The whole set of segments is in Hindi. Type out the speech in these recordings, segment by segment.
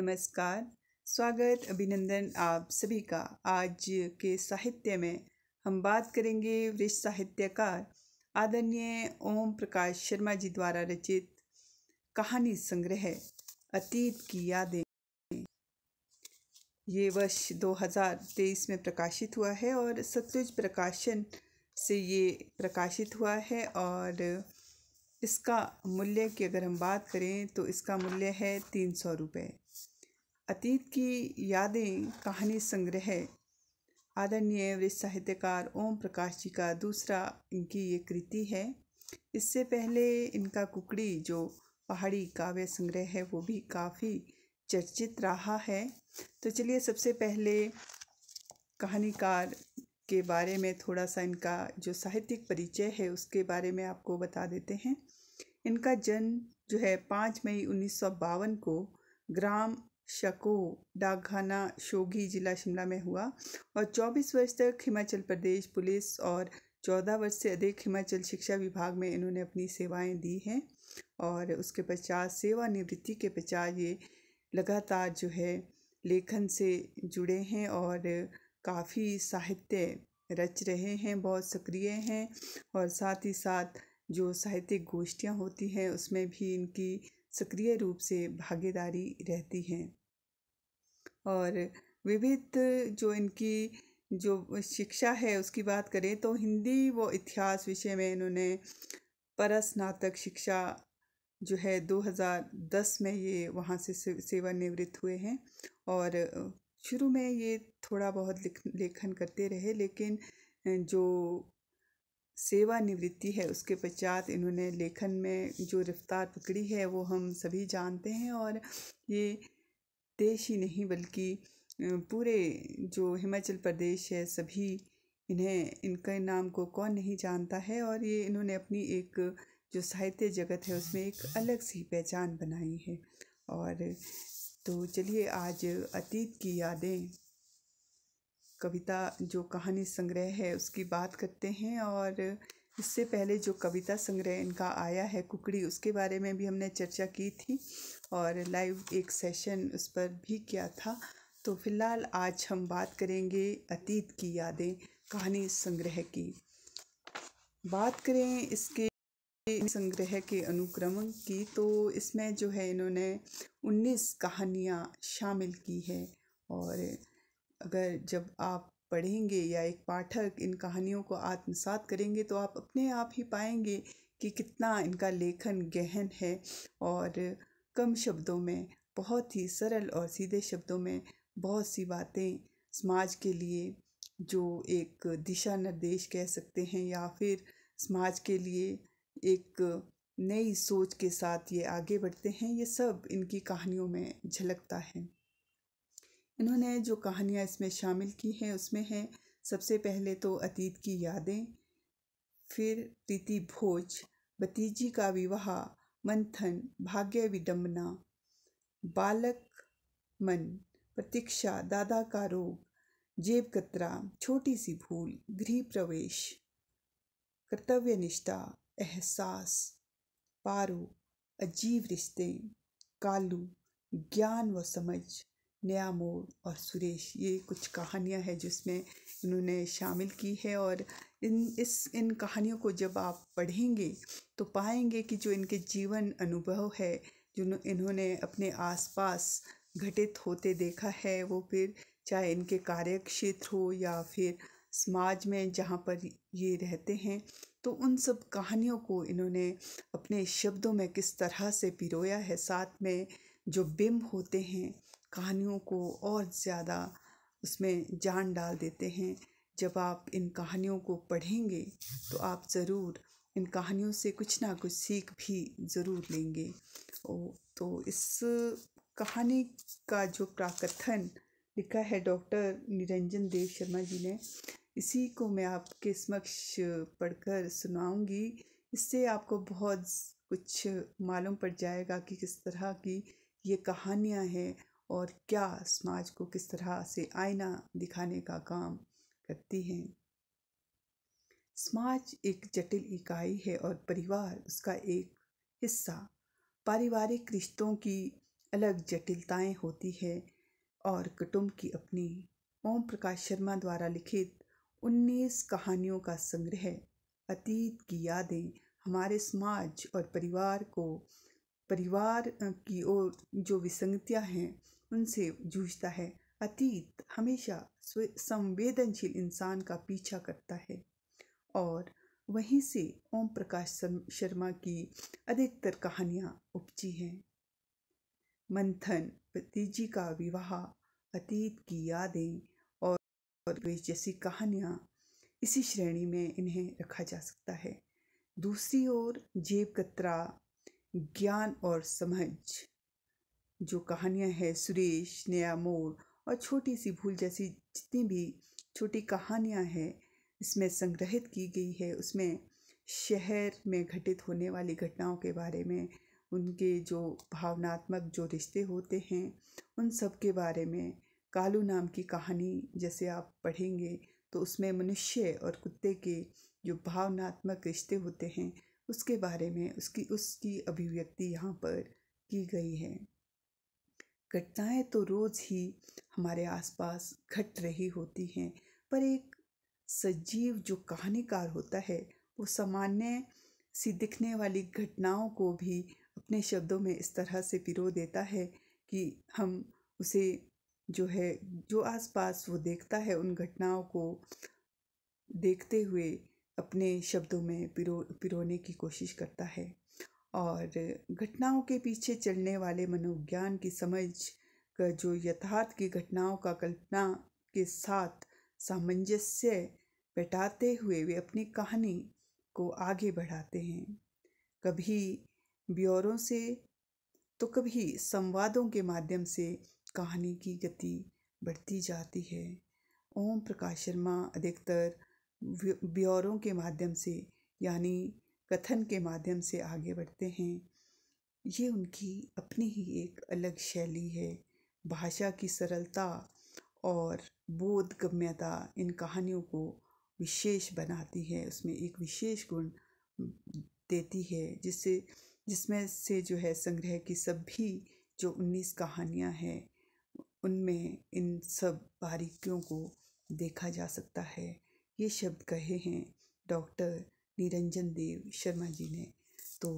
नमस्कार स्वागत अभिनंदन आप सभी का आज के साहित्य में हम बात करेंगे वृक्ष साहित्यकार आदरणीय ओम प्रकाश शर्मा जी द्वारा रचित कहानी संग्रह अतीत की यादें ये वर्ष 2023 में प्रकाशित हुआ है और सतलुज प्रकाशन से ये प्रकाशित हुआ है और इसका मूल्य की अगर हम बात करें तो इसका मूल्य है तीन सौ रुपये अतीत की यादें कहानी संग्रह आदरणीय वरिष्ठ साहित्यकार ओम प्रकाश जी का दूसरा इनकी ये कृति है इससे पहले इनका कुकड़ी जो पहाड़ी काव्य संग्रह है वो भी काफ़ी चर्चित रहा है तो चलिए सबसे पहले कहानीकार के बारे में थोड़ा सा इनका जो साहित्यिक परिचय है उसके बारे में आपको बता देते हैं इनका जन्म जो है पाँच मई उन्नीस को ग्राम शको डाकखाना शोगी जिला शिमला में हुआ और 24 वर्ष तक हिमाचल प्रदेश पुलिस और 14 वर्ष से अधिक हिमाचल शिक्षा विभाग में इन्होंने अपनी सेवाएं दी हैं और उसके पश्चात सेवानिवृत्ति के पश्चात ये लगातार जो है लेखन से जुड़े हैं और काफ़ी साहित्य रच रहे हैं बहुत सक्रिय हैं और साथ ही साथ जो साहित्यिक गोष्ठियाँ होती हैं उसमें भी इनकी सक्रिय रूप से भागीदारी रहती है और विविध जो इनकी जो शिक्षा है उसकी बात करें तो हिंदी व इतिहास विषय में इन्होंने परस्नातक शिक्षा जो है 2010 में ये वहाँ से सेवानिवृत्त हुए हैं और शुरू में ये थोड़ा बहुत लेखन करते रहे लेकिन जो सेवानिवृत्ति है उसके पश्चात इन्होंने लेखन में जो रफ्तार पकड़ी है वो हम सभी जानते हैं और ये देश ही नहीं बल्कि पूरे जो हिमाचल प्रदेश है सभी इन्हें इनके नाम को कौन नहीं जानता है और ये इन्होंने अपनी एक जो साहित्य जगत है उसमें एक अलग सी पहचान बनाई है और तो चलिए आज अतीत की यादें कविता जो कहानी संग्रह है उसकी बात करते हैं और इससे पहले जो कविता संग्रह इनका आया है कुकड़ी उसके बारे में भी हमने चर्चा की थी और लाइव एक सेशन उस पर भी किया था तो फ़िलहाल आज हम बात करेंगे अतीत की यादें कहानी संग्रह की बात करें इसके संग्रह के अनुक्रम की तो इसमें जो है इन्होंने 19 कहानियाँ शामिल की है और अगर जब आप पढ़ेंगे या एक पाठक इन कहानियों को आत्मसात करेंगे तो आप अपने आप ही पाएंगे कि कितना इनका लेखन गहन है और कम शब्दों में बहुत ही सरल और सीधे शब्दों में बहुत सी बातें समाज के लिए जो एक दिशा निर्देश कह सकते हैं या फिर समाज के लिए एक नई सोच के साथ ये आगे बढ़ते हैं ये सब इनकी कहानियों में झलकता है इन्होंने जो कहानियाँ इसमें शामिल की हैं उसमें हैं सबसे पहले तो अतीत की यादें फिर प्रीति भोज भतीजी का विवाह मंथन भाग्य विडम्बना बालक मन प्रतीक्षा दादा का रोग जेब कतरा छोटी सी भूल गृह प्रवेश कर्तव्य निष्ठा एहसास पारो अजीब रिश्ते कालू ज्ञान व समझ नया मोड़ और सुरेश ये कुछ कहानियाँ हैं जिसमें इन्होंने शामिल की है और इन इस इन कहानियों को जब आप पढ़ेंगे तो पाएंगे कि जो इनके जीवन अनुभव है जो इन्होंने अपने आसपास घटित होते देखा है वो फिर चाहे इनके कार्य क्षेत्र हो या फिर समाज में जहाँ पर ये रहते हैं तो उन सब कहानियों को इन्होंने अपने शब्दों में किस तरह से पिरोया है साथ में जो बिंब होते हैं कहानियों को और ज़्यादा उसमें जान डाल देते हैं जब आप इन कहानियों को पढ़ेंगे तो आप ज़रूर इन कहानियों से कुछ ना कुछ सीख भी ज़रूर लेंगे ओ तो इस कहानी का जो प्राकथन लिखा है डॉक्टर निरंजन देव शर्मा जी ने इसी को मैं आपके समक्ष पढ़कर सुनाऊंगी इससे आपको बहुत कुछ मालूम पड़ जाएगा कि किस तरह की ये कहानियाँ हैं और क्या समाज को किस तरह से आईना दिखाने का काम करती हैं समाज एक जटिल इकाई है और परिवार उसका एक हिस्सा पारिवारिक रिश्तों की अलग जटिलताएं होती है और कुटुंब की अपनी ओम प्रकाश शर्मा द्वारा लिखित उन्नीस कहानियों का संग्रह अतीत की यादें हमारे समाज और परिवार को परिवार की ओर जो विसंगतियां हैं उनसे जूझता है अतीत हमेशा संवेदनशील इंसान का पीछा करता है और वहीं से ओम प्रकाश शर्मा की अधिकतर कहानियाँ उपजी हैं मंथन भतीजी का विवाह अतीत की यादें और वे जैसी कहानियाँ इसी श्रेणी में इन्हें रखा जा सकता है दूसरी ओर जेब कतरा ज्ञान और समझ जो कहानियाँ हैं सुरेश नया मोड़ और छोटी सी भूल जैसी जितनी भी छोटी कहानियाँ हैं इसमें संग्रहित की गई है उसमें शहर में घटित होने वाली घटनाओं के बारे में उनके जो भावनात्मक जो रिश्ते होते हैं उन सब के बारे में कालू नाम की कहानी जैसे आप पढ़ेंगे तो उसमें मनुष्य और कुत्ते के जो भावनात्मक रिश्ते होते हैं उसके बारे में उसकी उसकी अभिव्यक्ति यहाँ पर की गई है घटनाएं तो रोज़ ही हमारे आसपास घट रही होती हैं पर एक सजीव जो कहानीकार होता है वो सामान्य सी दिखने वाली घटनाओं को भी अपने शब्दों में इस तरह से पिरो देता है कि हम उसे जो है जो आसपास वो देखता है उन घटनाओं को देखते हुए अपने शब्दों में पिरो पिरोने की कोशिश करता है और घटनाओं के पीछे चलने वाले मनोविज्ञान की समझ का जो यथार्थ की घटनाओं का कल्पना के साथ सामंजस्य बैठाते हुए वे अपनी कहानी को आगे बढ़ाते हैं कभी ब्यौरों से तो कभी संवादों के माध्यम से कहानी की गति बढ़ती जाती है ओम प्रकाश शर्मा अधिकतर ब्यौरों के माध्यम से यानी कथन के माध्यम से आगे बढ़ते हैं ये उनकी अपनी ही एक अलग शैली है भाषा की सरलता और बोधगम्यता इन कहानियों को विशेष बनाती है उसमें एक विशेष गुण देती है जिससे जिसमें से जो है संग्रह की सभी जो उन्नीस कहानियां हैं उनमें इन सब बारीकियों को देखा जा सकता है ये शब्द कहे हैं डॉक्टर निरंजन देव शर्मा जी ने तो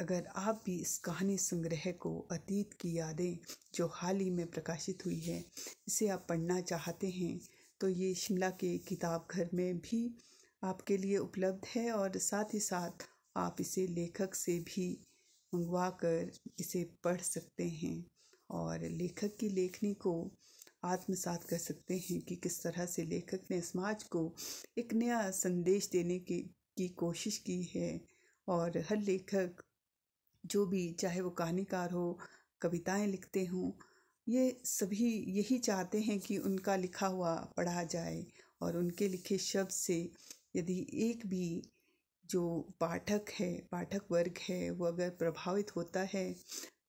अगर आप भी इस कहानी संग्रह को अतीत की यादें जो हाल ही में प्रकाशित हुई है इसे आप पढ़ना चाहते हैं तो ये शिमला के किताब घर में भी आपके लिए उपलब्ध है और साथ ही साथ आप इसे लेखक से भी मंगवा कर इसे पढ़ सकते हैं और लेखक की लेखनी को आत्मसात कर सकते हैं कि किस तरह से लेखक ने समाज को एक नया संदेश देने की की कोशिश की है और हर लेखक जो भी चाहे वो कहानीकार हो कविताएं लिखते हों ये सभी यही चाहते हैं कि उनका लिखा हुआ पढ़ा जाए और उनके लिखे शब्द से यदि एक भी जो पाठक है पाठक वर्ग है वो अगर प्रभावित होता है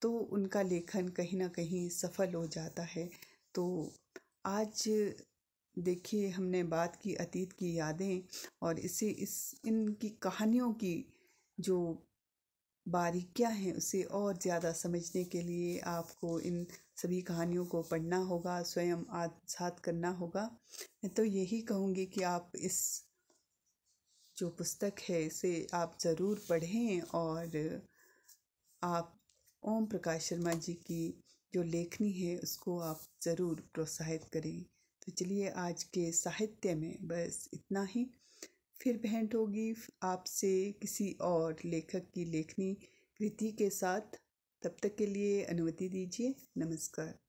तो उनका लेखन कहीं ना कहीं सफल हो जाता है तो आज देखिए हमने बात की अतीत की यादें और इसे इस इनकी कहानियों की जो बारीकियां हैं उसे और ज़्यादा समझने के लिए आपको इन सभी कहानियों को पढ़ना होगा स्वयं आत्मसात करना होगा मैं तो यही कहूँगी कि आप इस जो पुस्तक है इसे आप ज़रूर पढ़ें और आप ओम प्रकाश शर्मा जी की जो लेखनी है उसको आप ज़रूर प्रोत्साहित करें तो चलिए आज के साहित्य में बस इतना ही फिर भेंट होगी आपसे किसी और लेखक की लेखनी कृति के साथ तब तक के लिए अनुमति दीजिए नमस्कार